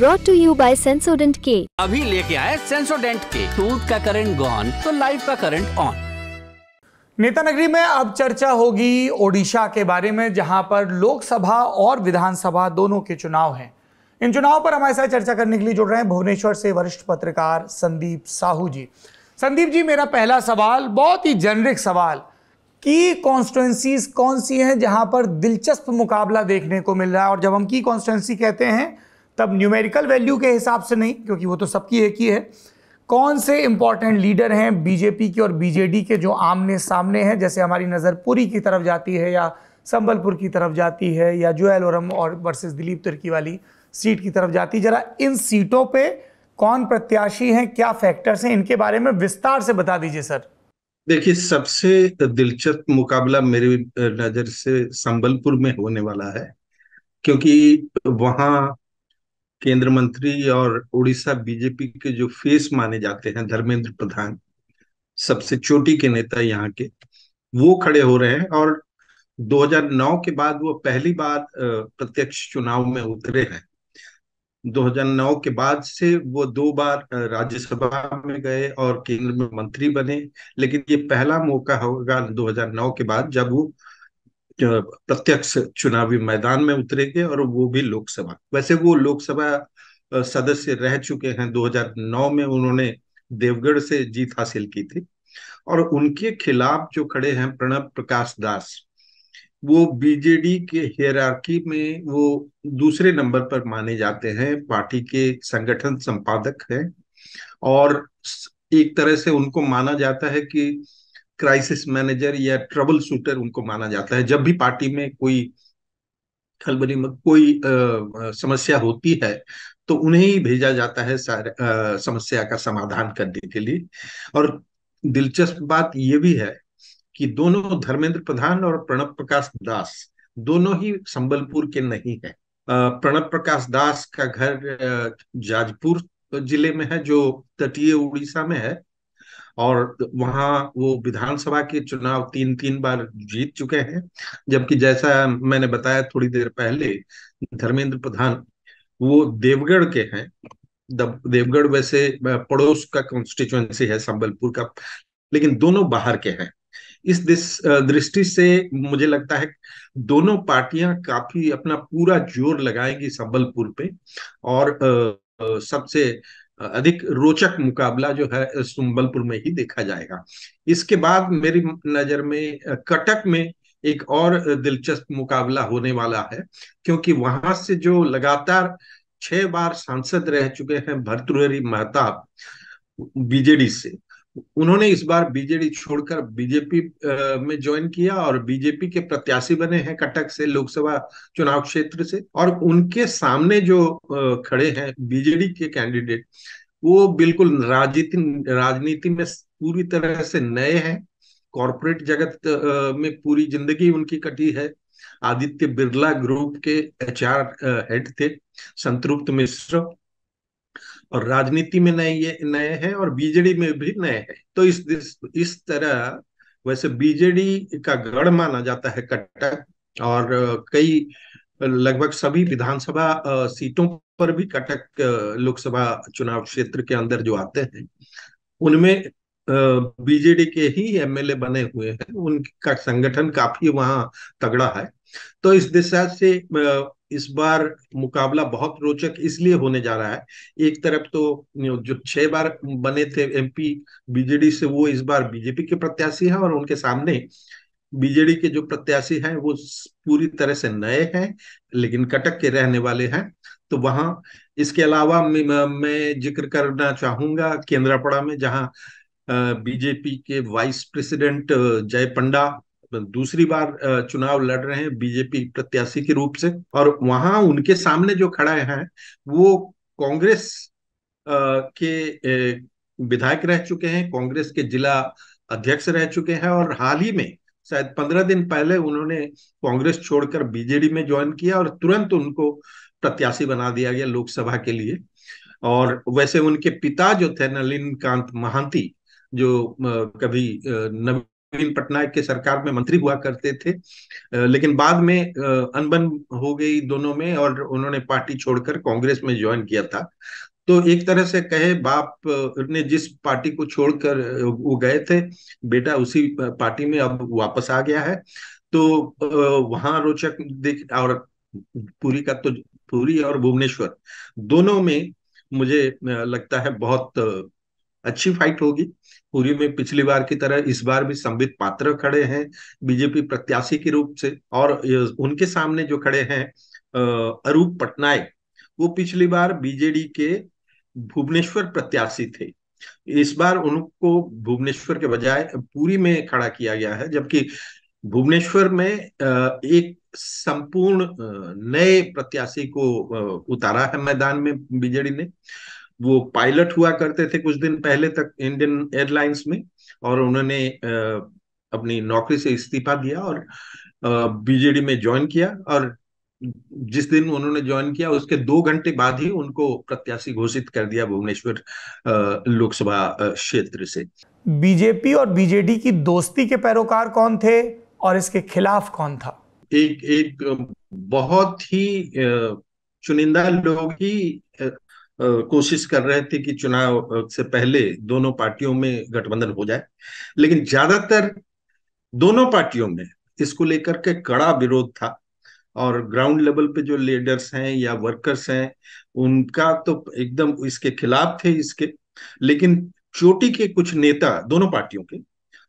brought to you by Sensodent के अभी लेके आए सेंसोडेंट के टूथ का करंट गॉन तो लाइफ का करंट ऑन नेतानगरी में अब चर्चा होगी ओडिशा के बारे में जहां पर लोकसभा और विधानसभा दोनों के चुनाव हैं इन चुनाव पर हमारे साथ चर्चा करने के लिए जुड़ रहे हैं भुवनेश्वर से वरिष्ठ पत्रकार संदीप साहू जी संदीप जी मेरा पहला सवाल बहुत ही जेनरिक सवाल की कॉन्स्टिट्युएंसीज कौन सी हैं जहां पर दिलचस्प मुकाबला देखने को मिल रहा है और जब हम की कॉन्स्टिट्युएंसी कहते हैं तब न्यूमेरिकल वैल्यू के हिसाब से नहीं क्योंकि वो तो सबकी एक ही है कौन से इंपॉर्टेंट लीडर हैं बीजेपी के और बीजेडी के जो आमने सामने हैं जैसे हमारी नज़र पुरी की तरफ जाती है या संबलपुर की तरफ जाती है या जुएल ओरम और वर्सेस दिलीप तिर्की वाली सीट की तरफ जाती है जरा इन सीटों पे कौन प्रत्याशी हैं क्या फैक्टर्स हैं इनके बारे में विस्तार से बता दीजिए सर देखिए सबसे दिलचस्प मुकाबला मेरी नज़र से संबलपुर में होने वाला है क्योंकि वहां केंद्र मंत्री और उड़ीसा बीजेपी के जो फेस माने जाते हैं धर्मेंद्र प्रधान सबसे चोटी के नेता यहाँ के वो खड़े हो रहे हैं और 2009 के बाद वो पहली बार प्रत्यक्ष चुनाव में उतरे हैं 2009 के बाद से वो दो बार राज्यसभा में गए और केंद्र में मंत्री बने लेकिन ये पहला मौका होगा 2009 के बाद जब वो प्रत्यक्ष चुनावी मैदान में उतरेंगे और वो भी लोकसभा वैसे वो लोकसभा सदस्य रह चुके हैं 2009 में उन्होंने देवगढ़ से जीत हासिल की थी और उनके खिलाफ जो खड़े हैं प्रणब प्रकाश दास वो बीजेडी के हेरार्की में वो दूसरे नंबर पर माने जाते हैं पार्टी के संगठन संपादक हैं और एक तरह से उनको माना जाता है कि क्राइसिस मैनेजर या ट्रबल शूटर उनको माना जाता है जब भी पार्टी में कोई खलबली में कोई आ, समस्या होती है तो उन्हें ही भेजा जाता है सारे आ, समस्या का समाधान करने के लिए और दिलचस्प बात यह भी है कि दोनों धर्मेंद्र प्रधान और प्रणब प्रकाश दास दोनों ही संबलपुर के नहीं है प्रणब प्रकाश दास का घर जाजपुर जिले में है जो तटीय उड़ीसा में है और वहाँ वो विधानसभा के चुनाव तीन तीन बार जीत चुके हैं जबकि जैसा मैंने बताया थोड़ी देर पहले धर्मेंद्र प्रधान वो देवगढ़ के हैं देवगढ़ वैसे पड़ोस का कॉन्स्टिट्युएंसी है संबलपुर का लेकिन दोनों बाहर के हैं इस दृष्टि से मुझे लगता है दोनों पार्टियां काफी अपना पूरा जोर लगाएंगी संबलपुर पे और सबसे अधिक रोचक मुकाबला जो है सुंबलपुर में ही देखा जाएगा इसके बाद मेरी नजर में कटक में एक और दिलचस्प मुकाबला होने वाला है क्योंकि वहां से जो लगातार छह बार सांसद रह चुके हैं भरतुहरी महताब बीजेडी से उन्होंने इस बार बीजेडी छोड़कर बीजेपी में ज्वाइन किया और बीजेपी के प्रत्याशी बने हैं कटक से लोकसभा चुनाव क्षेत्र से और उनके सामने जो खड़े हैं बीजेडी के कैंडिडेट वो बिल्कुल राजनीति राजनीति में पूरी तरह से नए हैं कॉरपोरेट जगत में पूरी जिंदगी उनकी कटी है आदित्य बिरला ग्रुप के एचआर हेड थे संतृप्त मिश्र और राजनीति में नए नए हैं और बीजेडी में भी नए हैं तो इस इस, तरह वैसे बीजेडी का गढ़ माना जाता है कटक और कई लगभग सभी विधानसभा सीटों पर भी कटक लोकसभा चुनाव क्षेत्र के अंदर जो आते हैं उनमें बीजेडी के ही एमएलए बने हुए हैं उनका संगठन काफी वहाँ तगड़ा है तो इस दिशा से इस बार मुकाबला बहुत रोचक इसलिए होने जा रहा है एक तरफ तो जो छह बार बने थे एमपी बीजेडी से वो इस बार बीजेपी के प्रत्याशी हैं और उनके सामने बीजेडी के जो प्रत्याशी हैं वो पूरी तरह से नए हैं लेकिन कटक के रहने वाले हैं तो वहां इसके अलावा मैं जिक्र करना चाहूंगा केंद्रापड़ा में जहाँ बीजेपी के वाइस प्रेसिडेंट जय पंडा दूसरी बार चुनाव लड़ रहे हैं बीजेपी प्रत्याशी के रूप से और वहां उनके सामने जो खड़ा है वो कांग्रेस के विधायक रह चुके हैं कांग्रेस के जिला अध्यक्ष रह चुके हैं और हाल ही में शायद पंद्रह दिन पहले उन्होंने कांग्रेस छोड़कर बीजेडी में ज्वाइन किया और तुरंत उनको प्रत्याशी बना दिया गया लोकसभा के लिए और वैसे उनके पिता जो थे नलिन कांत महांती जो कभी नवी नवीन पटनायक के सरकार में मंत्री हुआ करते थे लेकिन बाद में अनबन हो गई दोनों में और उन्होंने पार्टी छोड़कर कांग्रेस में ज्वाइन किया था तो एक तरह से कहे बाप ने जिस पार्टी को छोड़कर वो गए थे बेटा उसी पार्टी में अब वापस आ गया है तो वहां रोचक देख और पूरी का तो पूरी और भुवनेश्वर दोनों में मुझे लगता है बहुत अच्छी फाइट होगी पूरी में पिछली बार की तरह इस बार भी संबित पात्र खड़े हैं बीजेपी प्रत्याशी के रूप से और उनके सामने जो खड़े हैं अरूप पटनायक वो पिछली बार बीजेडी के भुवनेश्वर प्रत्याशी थे इस बार उनको भुवनेश्वर के बजाय पूरी में खड़ा किया गया है जबकि भुवनेश्वर में एक संपूर्ण नए प्रत्याशी को उतारा है मैदान में बीजेडी ने वो पायलट हुआ करते थे कुछ दिन पहले तक इंडियन एयरलाइंस में और उन्होंने अपनी नौकरी से इस्तीफा दिया और बीजेडी में ज्वाइन किया और जिस दिन उन्होंने ज्वाइन किया उसके दो घंटे बाद ही उनको प्रत्याशी घोषित कर दिया भुवनेश्वर लोकसभा क्षेत्र से बीजेपी और बीजेडी की दोस्ती के पैरोकार कौन थे और इसके खिलाफ कौन था एक एक बहुत ही चुनिंदा लोग ही कोशिश कर रहे थे कि चुनाव से पहले दोनों पार्टियों में गठबंधन हो जाए लेकिन ज्यादातर दोनों पार्टियों में इसको लेकर के कड़ा विरोध था और ग्राउंड लेवल पे जो लीडर्स हैं या वर्कर्स हैं उनका तो एकदम इसके खिलाफ थे इसके लेकिन चोटी के कुछ नेता दोनों पार्टियों के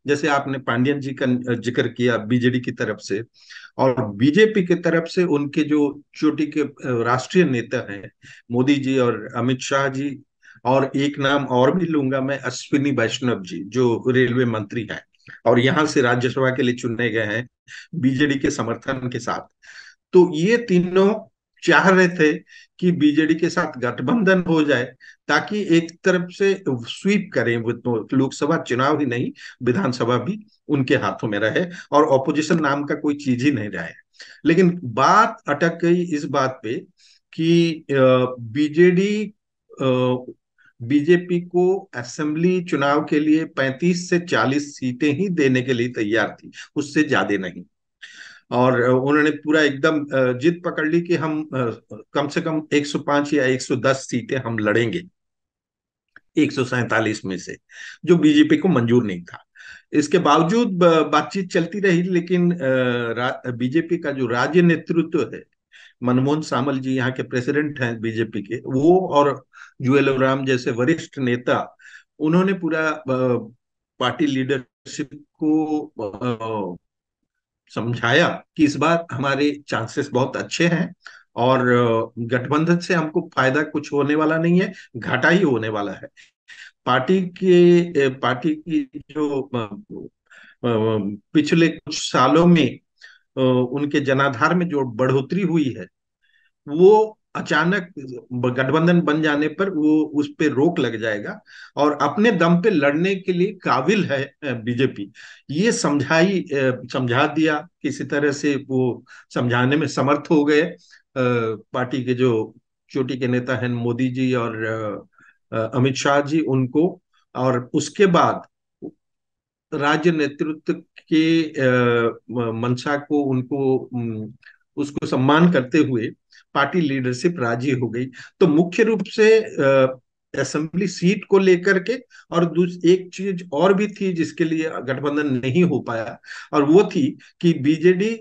जैसे आपने पांडियन जी का जिक्र किया बीजेडी की तरफ से और बीजेपी की तरफ से उनके जो चोटी के राष्ट्रीय नेता हैं मोदी जी और अमित शाह जी और एक नाम और भी लूंगा मैं अश्विनी वैष्णव जी जो रेलवे मंत्री हैं और यहाँ से राज्यसभा के लिए चुने गए हैं बीजेडी के समर्थन के साथ तो ये तीनों चाह रहे थे कि बीजेडी के साथ गठबंधन हो जाए ताकि एक तरफ से स्वीप करें तो लोकसभा चुनाव ही नहीं विधानसभा भी उनके हाथों में रहे और ऑपोजिशन नाम का कोई चीज ही नहीं रहे लेकिन बात अटक गई इस बात पे कि बीजेडी बीजेपी को असेंबली चुनाव के लिए 35 से 40 सीटें ही देने के लिए तैयार थी उससे ज्यादा नहीं और उन्होंने पूरा एकदम जिद पकड़ ली कि हम कम से कम 105 या 110 सीटें हम लड़ेंगे एक में से जो बीजेपी को मंजूर नहीं था इसके बावजूद बातचीत चलती रही लेकिन बीजेपी का जो राज्य नेतृत्व है मनमोहन सामल जी यहाँ के प्रेसिडेंट हैं बीजेपी के वो और जुएल राम जैसे वरिष्ठ नेता उन्होंने पूरा पार्टी लीडरशिप को समझाया कि इस बार हमारे चांसेस बहुत अच्छे हैं और गठबंधन से हमको फायदा कुछ होने वाला नहीं है घाटा ही होने वाला है पार्टी के पार्टी की जो पिछले कुछ सालों में उनके जनाधार में जो बढ़ोतरी हुई है वो अचानक गठबंधन बन जाने पर वो उस पर रोक लग जाएगा और अपने दम पे लड़ने के लिए काबिल है बीजेपी ये समझाई समझा दिया किसी तरह से वो समझाने में समर्थ हो गए पार्टी के जो चोटी के नेता हैं मोदी जी और अमित शाह जी उनको और उसके बाद राज्य नेतृत्व के मंशा को उनको उसको सम्मान करते हुए पार्टी लीडरशिप राजी हो गई तो मुख्य रूप से असेंबली सीट को लेकर के और एक चीज और भी थी जिसके लिए गठबंधन नहीं हो पाया और वो थी कि बीजेडी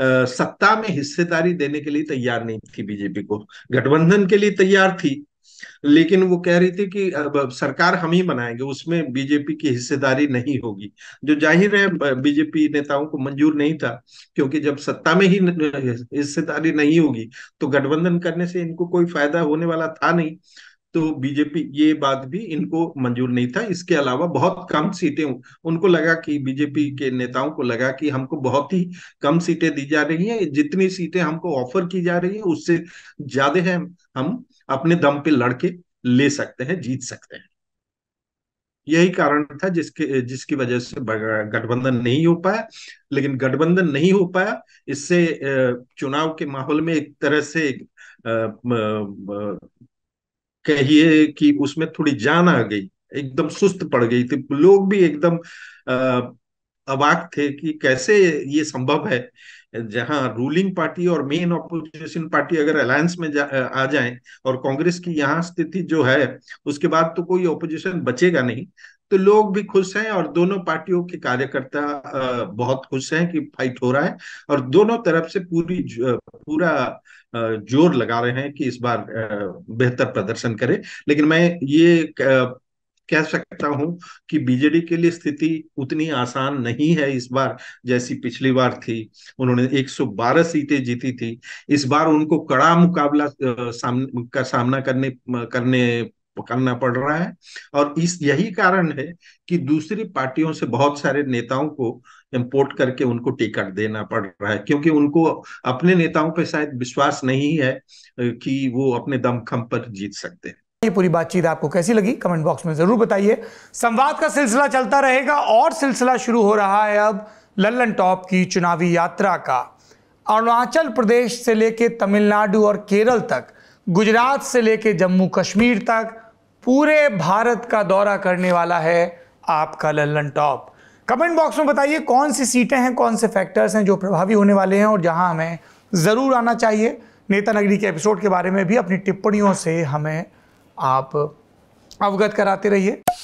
सत्ता में हिस्सेदारी देने के लिए तैयार नहीं थी बीजेपी को गठबंधन के लिए तैयार थी लेकिन वो कह रही थी कि सरकार हम ही बनाएंगे उसमें बीजेपी की हिस्सेदारी नहीं होगी जो जाहिर है बीजेपी नेताओं को मंजूर नहीं था क्योंकि जब सत्ता में ही हिस्सेदारी नहीं होगी तो गठबंधन करने से इनको कोई फायदा होने वाला था नहीं तो बीजेपी ये बात भी इनको मंजूर नहीं था इसके अलावा बहुत कम सीटें उनको लगा कि बीजेपी के नेताओं को लगा कि हमको बहुत ही कम सीटें दी जा रही हैं जितनी सीटें हमको ऑफर की जा रही है उससे ज्यादा है हम अपने दम पे लड़के ले सकते हैं जीत सकते हैं यही कारण था जिसके जिसकी वजह से गठबंधन नहीं हो पाया लेकिन गठबंधन नहीं हो पाया इससे चुनाव के माहौल में एक तरह से कहिए कि उसमें थोड़ी जान आ गई एकदम सुस्त पड़ गई थी लोग भी एकदम अवाक थे कि कैसे ये संभव है जहां रूलिंग पार्टी और मेन ऑपोजिशन पार्टी अगर अलायंस में जा, आ जाए और कांग्रेस की यहाँ स्थिति जो है उसके बाद तो कोई ऑपोजिशन बचेगा नहीं तो लोग भी खुश हैं और दोनों पार्टियों के कार्यकर्ता बहुत खुश हैं कि फाइट हो रहा है और दोनों तरफ से पूरी पूरा जोर लगा रहे हैं कि इस बार बेहतर प्रदर्शन करें लेकिन मैं ये कह सकता हूं कि बीजेडी के लिए स्थिति उतनी आसान नहीं है इस बार जैसी पिछली बार थी उन्होंने 112 सीटें जीती थी इस बार उनको कड़ा मुकाबला सामने का सामना करने करने करना पड़ रहा है और इस यही कारण है कि दूसरी पार्टियों से बहुत सारे नेताओं को इम्पोर्ट करके उनको टिकट देना पड़ रहा है क्योंकि उनको अपने नेताओं पर शायद विश्वास नहीं है कि वो अपने दमखम पर जीत सकते हैं ये पूरी बातचीत आपको कैसी लगी कमेंट बॉक्स में जरूर बताइए संवाद का सिलसिला चलता रहेगा और सिलसिला शुरू हो रहा है अब लल्लन टॉप की चुनावी यात्रा का अरुणाचल प्रदेश से लेकर तमिलनाडु और केरल तक गुजरात से लेकर जम्मू कश्मीर तक पूरे भारत का दौरा करने वाला है आपका लल्लन टॉप कमेंट बॉक्स में बताइए कौन सी सीटें हैं कौन से फैक्टर्स हैं जो प्रभावी होने वाले हैं और जहां हमें ज़रूर आना चाहिए नेता नगरी के एपिसोड के बारे में भी अपनी टिप्पणियों से हमें आप अवगत कराते रहिए